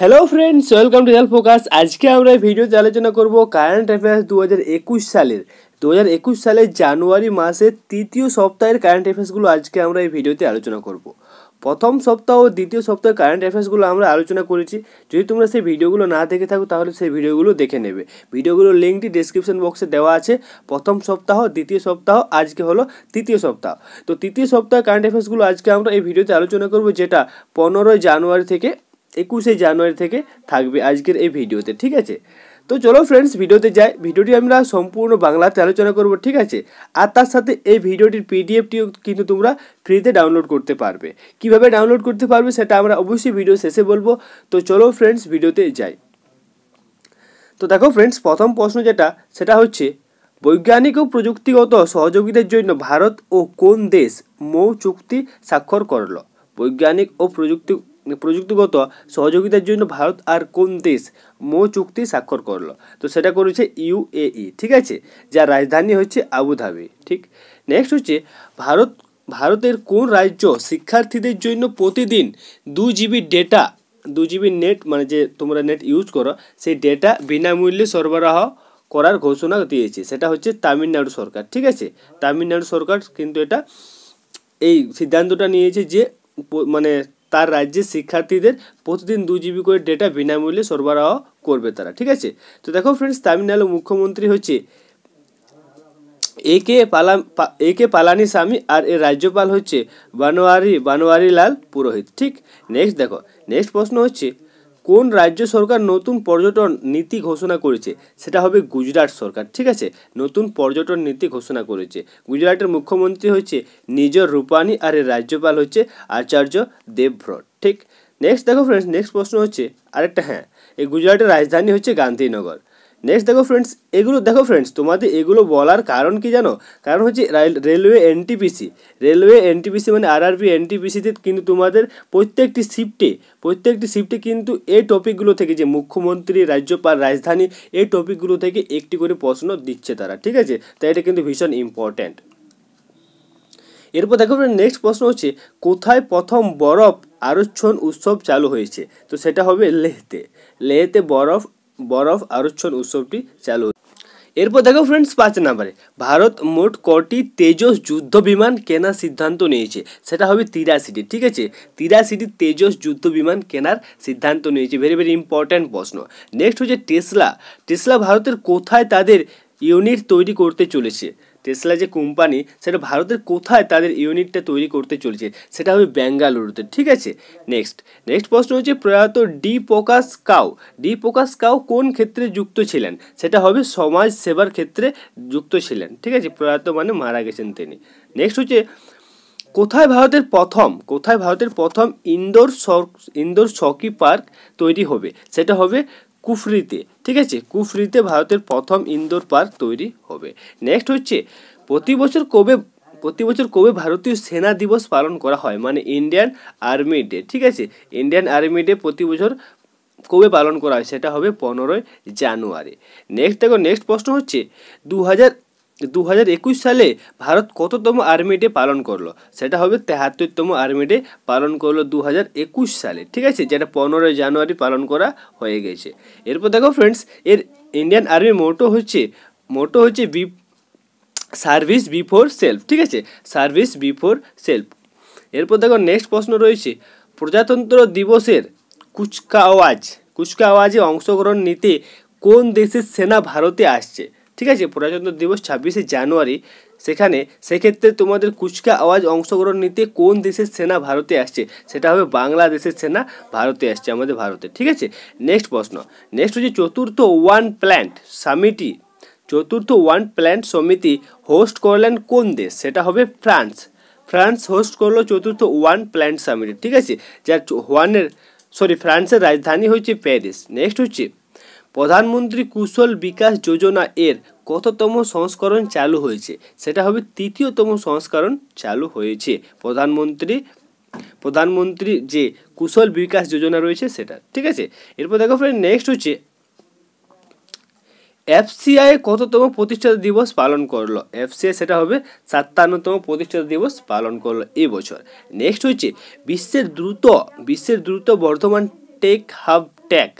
hello friends welcome to help focus আজকে আমরা এই ভিডিওতে আলোচনা করব কারেন্ট অ্যাফেয়ার্স দু হাজার একুশ সালের দু হাজার একুশ সালের জানুয়ারি মাসের তৃতীয় সপ্তাহের কারেন্ট অ্যাফেয়ার্সগুলো আজকে আমরা এই ভিডিওতে আলোচনা করব প্রথম সপ্তাহ ও দ্বিতীয় সপ্তাহের কারেন্ট অ্যাফেয়ার্সগুলো আমরা আলোচনা করেছি যদি তোমরা সেই ভিডিওগুলো না দেখে থাকো তাহলে সেই ভিডিওগুলো দেখে নেবে ভিডিওগুলোর লিঙ্কটি ডিসক্রিপশন বক্সে দেওয়া আছে প্রথম সপ্তাহ দ্বিতীয় সপ্তাহ আজকে হলো তৃতীয় সপ্তাহ তো তৃতীয় সপ্তাহের কারেন্ট অ্যাফেয়ার্সগুলো আজকে আমরা এই ভিডিওতে আলোচনা করব যেটা পনেরোই জানুয়ারি থেকে একুশে জানুয়ারি থেকে থাকবে আজকের এই ভিডিওতে ঠিক আছে তো চলো ফ্রেন্ডস ভিডিওতে যাই ভিডিওটি আমরা সম্পূর্ণ বাংলাতে আলোচনা করব ঠিক আছে আর তার সাথে এই ভিডিওটির পিডিএফটিও কিন্তু তোমরা ফ্রিতে ডাউনলোড করতে পারবে কিভাবে ডাউনলোড করতে পারবে সেটা আমরা অবশ্যই ভিডিও শেষে বলবো তো চলো ফ্রেন্ডস ভিডিওতে যাই তো দেখো ফ্রেন্ডস প্রথম প্রশ্ন যেটা সেটা হচ্ছে বৈজ্ঞানিক ও প্রযুক্তিগত সহযোগিতার জন্য ভারত ও কোন দেশ মৌ চুক্তি স্বাক্ষর করল বৈজ্ঞানিক ও প্রযুক্তি প্রযুক্তিগত সহযোগিতার জন্য ভারত আর কোন দেশ মো চুক্তি স্বাক্ষর করলো তো সেটা করেছে ইউএই ঠিক আছে যার রাজধানী হচ্ছে আবুধাবি ঠিক নেক্সট হচ্ছে ভারত ভারতের কোন রাজ্য শিক্ষার্থীদের জন্য প্রতিদিন দু জিবি ডেটা দু জিবি নেট মানে যে তোমরা নেট ইউজ করো সেই ডেটা বিনামূল্যে সরবরাহ করার ঘোষণা দিয়েছে সেটা হচ্ছে তামিলনাড়ু সরকার ঠিক আছে তামিলনাড়ু সরকার কিন্তু এটা এই সিদ্ধান্তটা নিয়েছে যে মানে তার রাজ্যে শিক্ষার্থীদের প্রতিদিন দু জিবি করে ডেটা বিনামূল্যে সরবরাহ করবে তারা ঠিক আছে তো দেখো ফ্রেন্ডস তামিলনাড়ু মুখ্যমন্ত্রী হচ্ছে এ কে পালা এ কে স্বামী আর এর রাজ্যপাল হচ্ছে বানোয়ারি বানোয়ারিলাল পুরোহিত ঠিক নেক্সট দেখো নেক্সট প্রশ্ন হচ্ছে কোন রাজ্য সরকার নতুন পর্যটন নীতি ঘোষণা করেছে সেটা হবে গুজরাট সরকার ঠিক আছে নতুন পর্যটন নীতি ঘোষণা করেছে গুজরাটের মুখ্যমন্ত্রী হচ্ছে নিজ রূপানি আর এর রাজ্যপাল হচ্ছে আচার্য দেবভ্রট ঠিক নেক্সট দেখো ফ্রেন্ডস নেক্সট প্রশ্ন হচ্ছে আরেকটা হ্যাঁ এই গুজরাটের রাজধানী হচ্ছে গান্ধীনগর নেক্সট দেখো ফ্রেন্ডস এগুলো দেখো ফ্রেন্ডস তোমাদের এগুলো বলার কারণ কি জানো কারণ হচ্ছে রেলওয়ে এনটিপিসি রেলওয়ে এনটিপিসি মানে আর এন এনটিপিসিতে কিন্তু তোমাদের প্রত্যেকটি শিফটে প্রত্যেকটি শিফটে কিন্তু এই টপিকগুলো থেকে যে মুখ্যমন্ত্রী রাজ্যপাল রাজধানী এই টপিকগুলো থেকে একটি করে প্রশ্ন দিচ্ছে তারা ঠিক আছে তাই এটা কিন্তু ভীষণ ইম্পর্ট্যান্ট এরপর দেখো নেক্সট প্রশ্ন হচ্ছে কোথায় প্রথম বরফ আরোচ্ছন উৎসব চালু হয়েছে তো সেটা হবে লেহতে লেহতে বরফ বরফ আরোচ্ছন উৎসবটি চালু এরপর দেখো ফ্রেন্ডস পাঁচ নাম্বারে ভারত মোট কটি তেজস যুদ্ধ বিমান কেনার সিদ্ধান্ত নিয়েছে সেটা হবে তিরাশিটি ঠিক আছে তিরাশিটি তেজস যুদ্ধ বিমান কেনার সিদ্ধান্ত নিয়েছে ভেরি ভেরি ইম্পর্ট্যান্ট প্রশ্ন নেক্সট হচ্ছে টেসলা টেসলা ভারতের কোথায় তাদের ইউনিট তৈরি করতে চলেছে টেসলা যে কোম্পানি সেটা ভারতের কোথায় তাদের ইউনিটটা তৈরি করতে চলছে সেটা হবে বেঙ্গালুরুতে ঠিক আছে নেক্সট নেক্সট প্রশ্ন হচ্ছে প্রয়াত ডি প্রকাশ কাউ ডি প্রকাশ কাউ কোন ক্ষেত্রে যুক্ত ছিলেন সেটা হবে সমাজ সেবার ক্ষেত্রে যুক্ত ছিলেন ঠিক আছে প্রয়াত মানে মারা গেছেন তিনি নেক্সট হচ্ছে কোথায় ভারতের প্রথম কোথায় ভারতের প্রথম ইন্দোর ইন্দোর সকি পার্ক তৈরি হবে সেটা হবে কুফরিতে ঠিক আছে কুফরিতে ভারতের প্রথম ইন্দোর পার্ক তৈরি হবে নেক্সট হচ্ছে প্রতি বছর কবে প্রতি বছর কবে ভারতীয় সেনা দিবস পালন করা হয় মানে ইন্ডিয়ান আর্মি ডে ঠিক আছে ইন্ডিয়ান আর্মি ডে প্রতি বছর কবে পালন করা হয় সেটা হবে পনেরোই জানুয়ারি নেক্সট দেখো নেক্সট প্রশ্ন হচ্ছে দু দু সালে ভারত কততম আর্মি ডে পালন করলো সেটা হবে তেহাত্তরতম আর্মি ডে পালন করলো দু সালে ঠিক আছে যেটা পনেরোই জানুয়ারি পালন করা হয়ে গেছে এরপর দেখো ফ্রেন্ডস এর ইন্ডিয়ান আর্মি মোটো হচ্ছে মোটো হচ্ছে বি সার্ভিস বিফোর সেলফ ঠিক আছে সার্ভিস বিফোর সেলফ এরপর দেখো নেক্সট প্রশ্ন রয়েছে প্রজাতন্ত্র দিবসের কুচকাওয়াজ কুচকাওয়াজে অংশগ্রহণ নিতে কোন দেশের সেনা ভারতে আসছে ঠিক আছে প্রজাতন্ত্র দিবস ছাব্বিশে জানুয়ারি সেখানে সেক্ষেত্রে তোমাদের কুচকা আওয়াজ অংশগ্রহণ নিতে কোন দেশের সেনা ভারতে আসছে সেটা হবে বাংলাদেশের সেনা ভারতে আসছে আমাদের ভারতে ঠিক আছে নেক্সট প্রশ্ন নেক্সট হচ্ছে চতুর্থ ওয়ান প্ল্যান্ট সামিটি চতুর্থ ওয়ান প্ল্যান্ট সমিতি হোস্ট করলেন কোন দেশ সেটা হবে ফ্রান্স ফ্রান্স হোস্ট করলো চতুর্থ ওয়ান প্ল্যান্ট সামিটি ঠিক আছে যার ওয়ানের সরি ফ্রান্সের রাজধানী হচ্ছে প্যারিস নেক্সট হচ্ছে প্রধানমন্ত্রী কুশল বিকাশ যোজনা এর কততম সংস্করণ চালু হয়েছে সেটা হবে তৃতীয়তম সংস্করণ চালু হয়েছে প্রধানমন্ত্রী প্রধানমন্ত্রী যে কুশল বিকাশ যোজনা রয়েছে সেটা ঠিক আছে এরপর দেখো ফ্রেন্ড নেক্সট হচ্ছে এফসিআই কততম প্রতিষ্ঠাতা দিবস পালন করলো এফসিআই সেটা হবে সাতান্নতম প্রতিষ্ঠাতা দিবস পালন করলো এবছর নেক্সট হচ্ছে বিশ্বের দ্রুত বিশ্বের দ্রুত বর্ধমান টেক হাব ট্যাক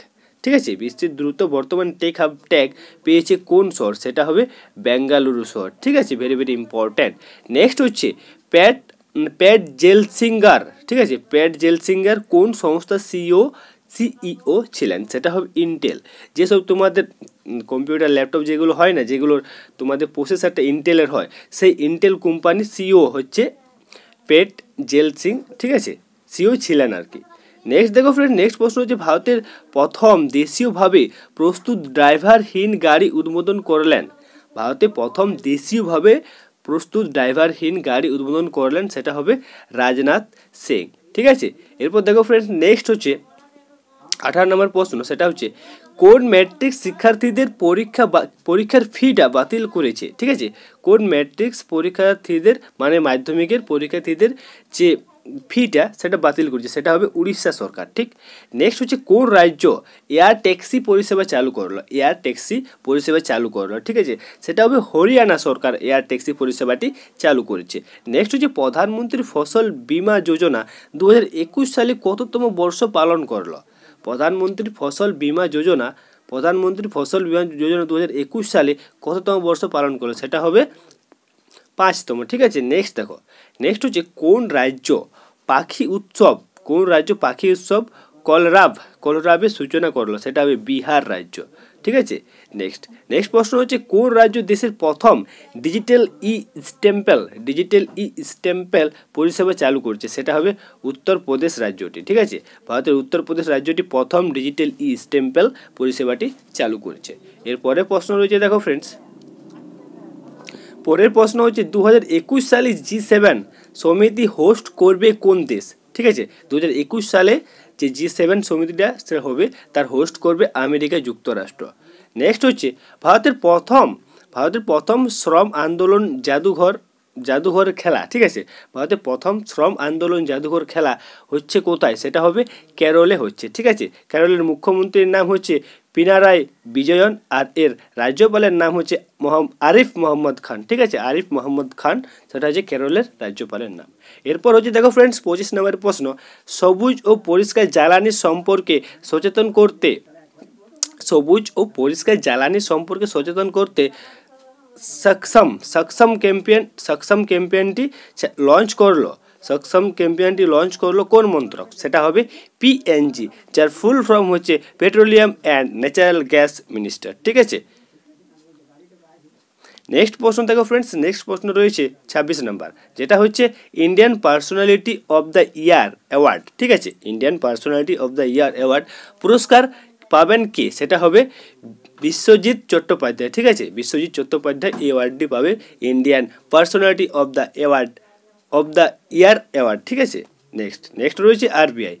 ঠিক আছে বিশ্বের দ্রুত বর্তমান টেক হাব ট্যাগ পেয়েছে কোন শহর সেটা হবে বেঙ্গালুরু শহর ঠিক আছে ভেরি ভেরি ইম্পর্ট্যান্ট নেক্সট হচ্ছে প্যাট প্যাট জেল সিঙ্গার ঠিক আছে প্যাট জেল সিঙ্গার কোন সংস্থার সিইও সিইও e e ছিলেন সেটা হবে ইন্টেল যেসব তোমাদের কম্পিউটার ল্যাপটপ যেগুলো হয় না যেগুলোর তোমাদের প্রসেসারটা ইন্টেলের হয় সেই ইন্টেল কোম্পানি সিও হচ্ছে পেট জেল সিং ঠিক আছে সিও e ছিলেন আর কি নেক্সট দেখো ফ্রেন্ড নেক্সট প্রশ্ন হচ্ছে ভারতের প্রথম দেশীয়ভাবে প্রস্তুত ড্রাইভারহীন গাড়ি উদ্বোধন করলেন ভারতে প্রথম দেশীয়ভাবে প্রস্তুত ড্রাইভারহীন গাড়ি উদ্বোধন করলেন সেটা হবে রাজনাথ সিং ঠিক আছে এরপর দেখো ফ্রেন্ড নেক্সট হচ্ছে আঠারো নম্বর প্রশ্ন সেটা হচ্ছে কোন ম্যাট্রিক্স শিক্ষার্থীদের পরীক্ষা পরীক্ষার ফিটা বাতিল করেছে ঠিক আছে কোন ম্যাট্রিক্স পরীক্ষার্থীদের মানে মাধ্যমিকের পরীক্ষার্থীদের যে ফিটা সেটা বাতিল করছে সেটা হবে উড়িষ্যা সরকার ঠিক নেক্সট হচ্ছে কোন রাজ্য এয়ার ট্যাক্সি পরিষেবা চালু করলো এয়ার ট্যাক্সি পরিষেবা চালু করলো ঠিক আছে সেটা হবে হরিয়ানা সরকার এয়ার ট্যাক্সি পরিষেবাটি চালু করেছে নেক্সট হচ্ছে প্রধানমন্ত্রী ফসল বিমা যোজনা দু সালে কততম বর্ষ পালন করলো প্রধানমন্ত্রী ফসল বিমা যোজনা প্রধানমন্ত্রী ফসল বিমা যোজনা দু সালে কততম বর্ষ পালন করলো সেটা হবে পাঁচতম ঠিক আছে নেক্সট দেখো নেক্সট হচ্ছে কোন রাজ্য পাখি উৎসব কোন রাজ্য পাখি উৎসব কলরাব কলরাবের সূচনা করলো সেটা হবে বিহার রাজ্য ঠিক আছে নেক্সট নেক্সট প্রশ্ন হচ্ছে কোন রাজ্য দেশের প্রথম ডিজিটাল ই স্ট্যাম্পেল ডিজিটাল ই স্ট্যাম্পেল পরিষেবা চালু করছে সেটা হবে উত্তরপ্রদেশ রাজ্যটি ঠিক আছে ভারতের উত্তরপ্রদেশ রাজ্যটি প্রথম ডিজিটাল ই স্ট্যাম্পেল পরিষেবাটি চালু করছে এরপরে প্রশ্ন রয়েছে দেখো ফ্রেন্ডস পরের প্রশ্ন হচ্ছে দু হাজার সালে জি সেভেন সমিতি হোস্ট করবে কোন দেশ ঠিক আছে দু সালে যে জি সেভেন সমিতিটা সেটা হবে তার হোস্ট করবে আমেরিকা যুক্তরাষ্ট্র নেক্সট হচ্ছে ভারতের প্রথম ভারতের প্রথম শ্রম আন্দোলন জাদুঘর জাদুঘর খেলা ঠিক আছে ভারতে প্রথম শ্রম আন্দোলন জাদুঘর খেলা হচ্ছে কোথায় সেটা হবে কেরলে হচ্ছে ঠিক আছে কেরলের মুখ্যমন্ত্রীর নাম হচ্ছে পিনারায় বিজয়ন আর এর রাজ্যপালের নাম হচ্ছে আরিফ মোহাম্মদ খান ঠিক আছে আরিফ মোহাম্মদ খান সেটা হচ্ছে কেরলের রাজ্যপালের নাম এরপর হচ্ছে দেখো ফ্রেন্ডস পঁচিশ নম্বর প্রশ্ন সবুজ ও পরিষ্কার জ্বালানি সম্পর্কে সচেতন করতে সবুজ ও পরিষ্কার জ্বালানি সম্পর্কে সচেতন করতে সক্ষম সক্ষম ক্যাম্পেন সক্ষম ক্যাম্পেনটি লঞ্চ করলো সক্ষম ক্যাম্পেনটি লঞ্চ করলো কোন মন্ত্রক সেটা হবে পিএনজি যার ফুল ফর্ম হচ্ছে petroleum and natural gas minister ঠিক আছে নেক্সট প্রশ্ন দেখো ফ্রেন্ডস নেক্সট প্রশ্ন রয়েছে ছাব্বিশ নম্বর যেটা হচ্ছে Indian personality of the year award ঠিক আছে Indian personality of the year award পুরস্কার পাবেন কে সেটা হবে বিশ্বজিৎ চট্টোপাধ্যায় ঠিক আছে বিশ্বজিৎ চট্টোপাধ্যায় অ্যাওয়ার্ডটি পাবে Indian personality of the award of the year award ঠিক আছে নেক্সট নেক্সট রয়েছে আরবিআই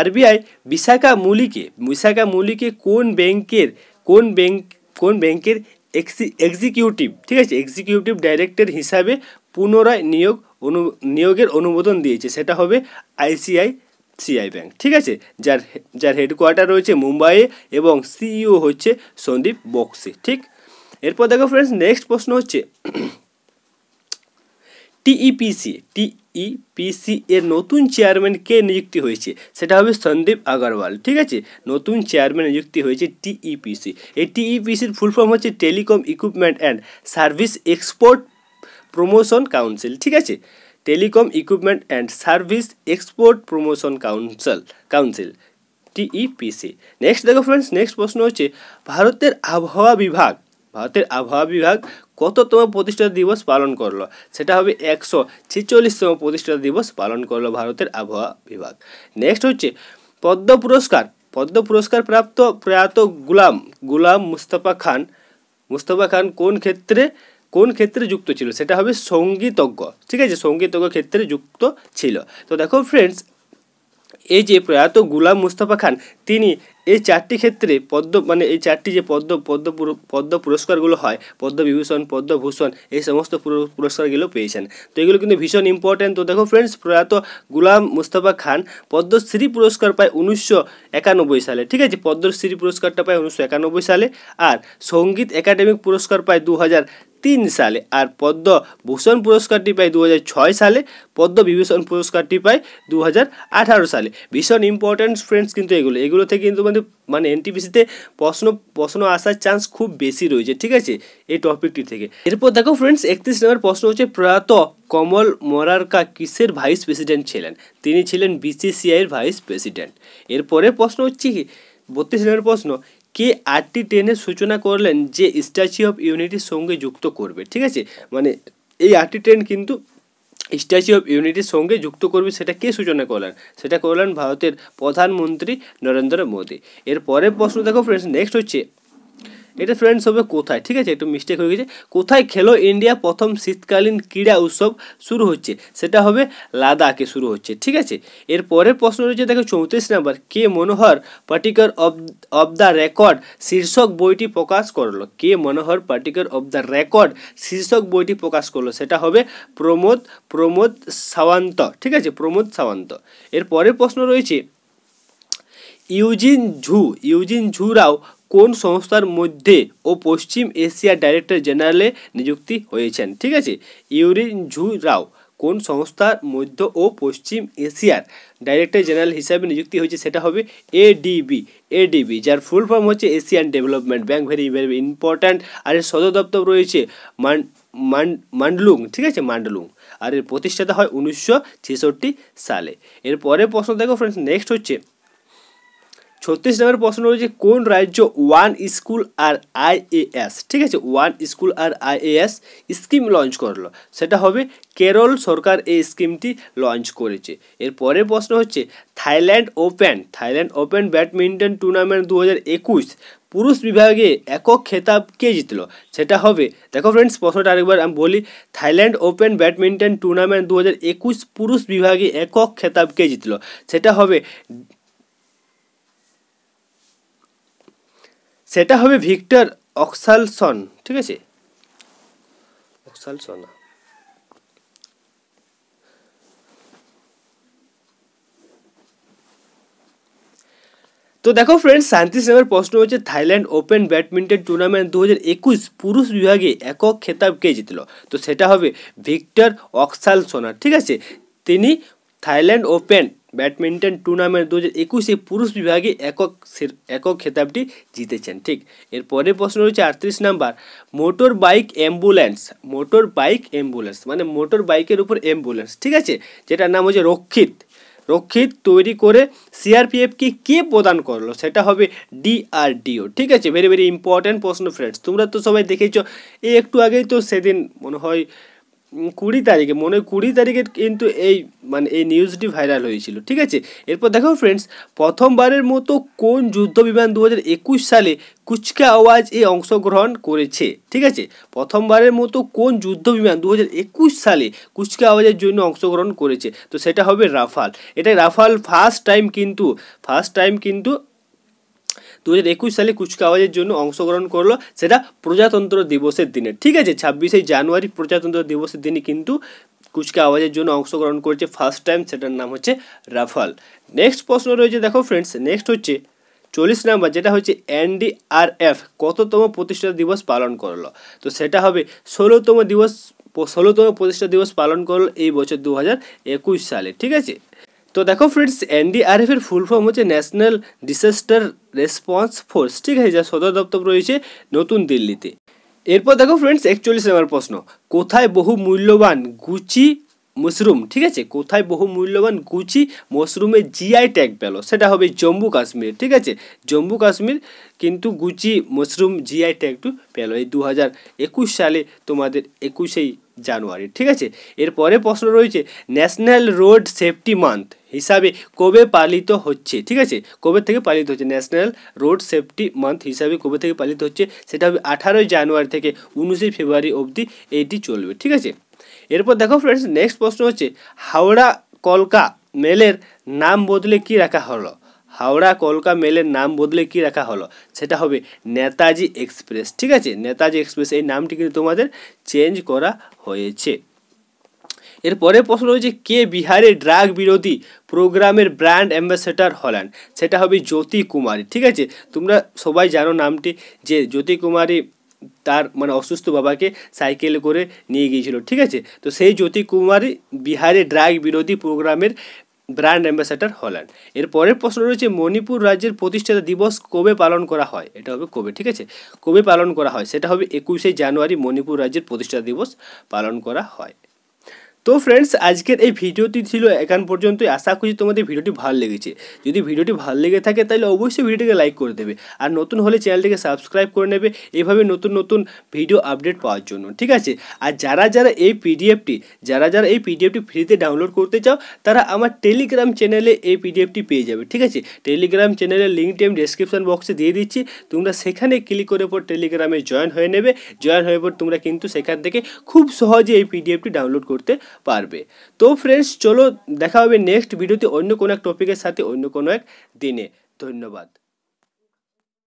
আরবিআই বিশাখা মুলিকে বিশাখা মুলিকে কোন ব্যাংকের কোন ব্যাংক কোন ব্যাংকের এক্সিকিউটিভ ঠিক আছে এক্সিকিউটিভ ডাইরেক্টর হিসাবে পুনরায় নিয়োগ অনু নিয়োগের অনুমোদন দিয়েছে সেটা হবে আইসিআই সিআই ব্যাংক ঠিক আছে যার যার হেডকোয়ার্টার রয়েছে মুম্বাইয়ে এবং সিইও e হচ্ছে সন্দীপ বক্সি ঠিক এরপর দেখো ফ্রেন্ডস নেক্সট প্রশ্ন হচ্ছে টিইপিসি টিইপিসি e e এর নতুন চেয়ারম্যান কে নিযুক্তি হয়েছে সেটা হবে সন্দীপ আগরওয়াল ঠিক আছে নতুন চেয়ারম্যান নিযুক্তি হয়েছে টিইপিসি এই টিইপিসির ফুল ফর্ম হচ্ছে telecom equipment and service export promotion council ঠিক আছে telecom equipment and service export promotion council council TEPC next দেখো ফ্রেন্ডস নেক্সট প্রশ্ন হচ্ছে ভারতের আবহাওয়া বিভাগ ভারতের আবহাওয়া বিভাগ কততম প্রতিষ্ঠা দিবস পালন করলো সেটা হবে একশো ছেচল্লিশতম প্রতিষ্ঠা দিবস পালন করলো ভারতের আবহাওয়া বিভাগ নেক্সট হচ্ছে পদ্ম পুরস্কার পদ্ম পুরস্কার প্রাপ্ত প্রয়াত গুলাম গুলাম মুস্তফা খান মুস্তফা খান কোন ক্ষেত্রে কোন ক্ষেত্রে যুক্ত ছিল সেটা হবে সঙ্গীতজ্ঞ ঠিক আছে সঙ্গীতজ্ঞ ক্ষেত্রে যুক্ত ছিল তো দেখো ফ্রেন্ডস এই যে প্রয়াত গুলাম মুস্তফা খান তিনি এই চারটি ক্ষেত্রে পদ্ম মানে এই চারটি যে পদ্ম পদ্ম পদ্ম পুরস্কারগুলো হয় পদ্মবিভূষণ পদ্মভূষণ এই সমস্ত পুরস্কারগুলো পেয়েছেন তো এগুলো কিন্তু ভীষণ ইম্পর্ট্যান্ট তো দেখো ফ্রেন্ডস প্রয়াত গুলাম মুস্তফা খান পদ্মশ্রী পুরস্কার পায় উনিশশো একানব্বই সালে ঠিক আছে পদ্মশ্রী পুরস্কারটা পায় উনিশশো একানব্বই সালে আর সঙ্গীত একাডেমিক পুরস্কার পায় দু হাজার তিন সালে আর পদ্ম ভূষণ পুরস্কারটি পায় দু সালে পদ্ম বিভূষণ পুরস্কারটি পায় দু সালে ভীষণ ইম্পর্ট্যান্ট ফ্রেন্ডস কিন্তু এগুলো এগুলো থেকে কিন্তু মানে মানে এনটিপিসিতে প্রশ্ন প্রশ্ন আসার চান্স খুব বেশি রয়েছে ঠিক আছে এই টপিকটি থেকে এরপর দেখো ফ্রেন্ডস একত্রিশ নম্বর প্রশ্ন হচ্ছে প্রয়াত কমল মরারকা কিসের ভাইস প্রেসিডেন্ট ছিলেন তিনি ছিলেন বিসিসিআইয়ের ভাইস প্রেসিডেন্ট এরপরে প্রশ্ন হচ্ছে কি বত্রিশ নম্বর প্রশ্ন কে আটটি ট্রেনের সূচনা করলেন যে স্ট্যাচু অফ ইউনিটির সঙ্গে যুক্ত করবে ঠিক আছে মানে এই আটটি ট্রেন কিন্তু স্ট্যাচু অফ ইউনিটির সঙ্গে যুক্ত করবে সেটা কে সূচনা করলেন সেটা করলেন ভারতের প্রধানমন্ত্রী নরেন্দ্র মোদী এর পরের প্রশ্ন দেখো ফ্রেন্ডস নেক্সট হচ্ছে এটা ফ্রেন্ডস হবে কোথায় ঠিক আছে একটু মিস্টেক হয়ে গেছে কোথায় খেলো ইন্ডিয়া প্রথম শীতকালীন ক্রীড়া উৎসব শুরু হচ্ছে সেটা হবে লাদাখে শুরু হচ্ছে ঠিক আছে এর পরের প্রশ্ন রয়েছে দেখো চৌত্রিশ number K Manohar Parrikar off off the record শীর্ষক বইটি প্রকাশ করলো K Manohar Parrikar off the record শীর্ষক বইটি প্রকাশ করলো সেটা হবে প্রমোদ প্রমোদ সাওয়ান্ত ঠিক আছে প্রমোদ সাওয়ান্ত এর পরের প্রশ্ন রয়েছে ইউজিন ঝু ইউজিন ঝুরাও কোন সংস্থার মধ্যে ও পশ্চিম এশিয়া ডাইরেক্টর জেনারেলে নিযুক্তি হয়েছেন ঠিক আছে ইউরিন ঝু রাও কোন সংস্থার মধ্য ও পশ্চিম এশিয়ার ডাইরেক্টর জেনারেল হিসাবে নিযুক্তি হয়েছে সেটা হবে এডিবি এডিবি যার ফুল ফর্ম হচ্ছে Asian development bank very very important আর এর সদর দপ্তর রয়েছে মান মান্ডলুং ঠিক আছে মান্ডলুং আর এর প্রতিষ্ঠাতা হয় উনিশশো সালে এর পরে প্রশ্ন দেখো ফ্রেন্ডস নেক্সট হচ্ছে ছত্রিশ নম্বর প্রশ্ন রয়েছে কোন রাজ্য ওয়ান স্কুল আর আইএএস ঠিক আছে ওয়ান স্কুল আর আইএএস স্কিম লঞ্চ করলো সেটা হবে কেরল সরকার এই স্কিমটি লঞ্চ করেছে এর পরের প্রশ্ন হচ্ছে Thailand open Thailand open badminton tournament দু হাজার একুশ পুরুষ বিভাগে একক খেতাব কে জিতল সেটা হবে দেখো ফ্রেন্ডস প্রশ্নটা আরেকবার আমি বলি থাইল্যান্ড ওপেন ব্যাডমিন্টন টুর্নামেন্ট দু হাজার একুশ পুরুষ বিভাগে একক খেতাব কে জিতল সেটা হবে সেটা হবে ভিক্টর অক্সালসন ঠিক আছে অক্সালসন তো দেখো ফ্রেন্ডস শান্তি সিনেমার প্রশ্ন হচ্ছে থাইল্যান্ড ওপেন ব্যাডমিন্টন টুর্নামেন্ট দু হাজার একুশ পুরুষ বিভাগে একক খেতাব কে জিতল তো সেটা হবে ভিক্টর সোনার ঠিক আছে তিনি থাইল্যান্ড ওপেন ব্যাডমিন্টন টুর্নামেন্ট দু হাজার একুশে পুরুষ বিভাগে একক একক খেতাবটি জিতেছেন ঠিক এর পরের প্রশ্ন রয়েছে আটত্রিশ number motor bike ambulance motor bike ambulance মানে মোটর বাইকের উপর অ্যাম্বুলেন্স ঠিক আছে যেটার নাম হচ্ছে রক্ষিত রক্ষিত তৈরি করে সিআরপিএফকে কে প্রদান করলো সেটা হবে ডিআরডিও ঠিক আছে ভেরি ভেরি ইম্পর্ট্যান্ট প্রশ্ন ফ্রেন্ডস তোমরা তো সবাই দেখেছ এই একটু আগেই তো সেদিন মনে হয় কুড়ি তারিখে মনে হয় কুড়ি তারিখের কিন্তু এই মানে এই নিউজটি ভাইরাল হয়েছিল ঠিক আছে এরপর দেখো ফ্রেন্ডস প্রথমবারের মতো কোন যুদ্ধ বিমান দু একুশ সালে কুচকা আওয়াজ এ অংশগ্রহণ করেছে ঠিক আছে প্রথমবারের মতো কোন যুদ্ধ বিমান দু একুশ সালে কুচকা আওয়াজের জন্য অংশগ্রহণ করেছে তো সেটা হবে রাফাল এটা রাফাল ফার্স্ট টাইম কিন্তু ফার্স্ট টাইম কিন্তু দু সালে কুচকাওয়াজের জন্য অংশগ্রহণ করলো সেটা প্রজাতন্ত্র দিবসের দিনে ঠিক আছে ছাব্বিশে জানুয়ারি প্রজাতন্ত্র দিবসের দিনে কিন্তু কুচকা আওয়াজের জন্য অংশগ্রহণ করেছে ফার্স্ট টাইম সেটার নাম হচ্ছে রাফাল নেক্সট প্রশ্ন রয়েছে দেখো ফ্রেন্ডস নেক্সট হচ্ছে চল্লিশ নাম্বার যেটা হচ্ছে এনডিআরএফ কততম প্রতিষ্ঠা দিবস পালন করলো তো সেটা হবে ষোলোতম দিবস ষোলোতম প্রতিষ্ঠা দিবস পালন করলো এই বছর দু সালে ঠিক আছে তো দেখো ফ্রেন্ডস এনডিআরএফ এর ফুল ফর্ম হচ্ছে ন্যাশনাল ডিসাস্টার রেসপন্স ফোর্স ঠিক আছে যা সদর দপ্তর রয়েছে নতুন দিল্লিতে এরপর দেখো ফ্রেন্ডস একচল্লিশ নম্বর প্রশ্ন কোথায় বহু মূল্যবান গুচি মশরুম ঠিক আছে কোথায় বহু মূল্যবান গুচি মশরুমে জিআই ট্যাগ পেল সেটা হবে জম্মু কাশ্মীর ঠিক আছে জম্মু কাশ্মীর কিন্তু গুচি মশরুম জিআই ট্যাগটু পেল এই দু হাজার একুশ সালে তোমাদের একুশেই জানুয়ারি ঠিক আছে এরপরে প্রশ্ন রয়েছে ন্যাশনাল রোড সেফটি মান্থ হিসাবে কবে পালিত হচ্ছে ঠিক আছে কবে থেকে পালিত হচ্ছে ন্যাশনাল রোড সেফটি মান্থ হিসাবে কবে থেকে পালিত হচ্ছে সেটা হবে আঠারোই জানুয়ারি থেকে উনিশে ফেব্রুয়ারি অবধি এইটি চলবে ঠিক আছে এরপর দেখো ফ্রেন্ডস নেক্সট প্রশ্ন হচ্ছে হাওড়া কলকা মেলের নাম বদলে কি রাখা হলো হাওড়া কলকা মেলের নাম বদলে কি রাখা হলো সেটা হবে নেতাজি এক্সপ্রেস ঠিক আছে নেতাজি এক্সপ্রেস এই নামটি কিন্তু তোমাদের চেঞ্জ করা হয়েছে এরপরে প্রশ্ন রয়েছে কে বিহারে ড্রাগ বিরোধী প্রোগ্রামের ব্র্যান্ড অ্যাম্বাসেডার হলেন সেটা হবে জ্যোতি কুমারী ঠিক আছে তোমরা সবাই জানো নামটি যে জ্যোতি কুমারী তার মানে অসুস্থ বাবাকে সাইকেলে করে নিয়ে গিয়েছিল ঠিক আছে তো সেই জ্যোতি কুমারী বিহারে ড্রাগ বিরোধী প্রোগ্রামের ব্র্যান্ড অ্যাম্বাসেডার হলেন এরপরের প্রশ্ন রয়েছে মণিপুর রাজ্যের প্রতিষ্ঠাতা দিবস কবে পালন করা হয় এটা হবে কবে ঠিক আছে কবে পালন করা হয় সেটা হবে একুশে জানুয়ারি মণিপুর রাজ্যের প্রতিষ্ঠাতা দিবস পালন করা হয় তো ফ্রেন্ডস আজকের এই ভিডিওটি ছিল এখন পর্যন্তই আশা করছি তোমাদের ভিডিওটি ভালো লেগেছে যদি ভিডিওটি ভালো লেগে থাকে তাহলে অবশ্যই ভিডিওটিকে লাইক করে দেবে আর নতুন হলে চ্যানেলটিকে সাবস্ক্রাইব করে নেবে এভাবে নতুন নতুন ভিডিও আপডেট পাওয়ার জন্য ঠিক আছে আর যারা যারা এই পিডিএফটি যারা যারা এই পিডিএফটি ফ্রিতে ডাউনলোড করতে চাও তারা আমার টেলিগ্রাম চ্যানেলে এই পিডিএফটি পেয়ে যাবে ঠিক আছে টেলিগ্রাম চ্যানেলের লিঙ্কটি আমি ডেসক্রিপশন বক্সে দিয়ে দিচ্ছি তোমরা সেখানে ক্লিক করে পর টেলিগ্রামে জয়েন হয়ে নেবে জয়েন হয়ে পর তোমরা কিন্তু সেখান থেকে খুব সহজে এই পিডিএফটি ডাউনলোড করতে পারবে তো ফ্রেন্ডস চলো দেখা হবে নেক্সট ভিডিওতে অন্য কোনো এক টপিকের সাথে অন্য কোনো এক দিনে ধন্যবাদ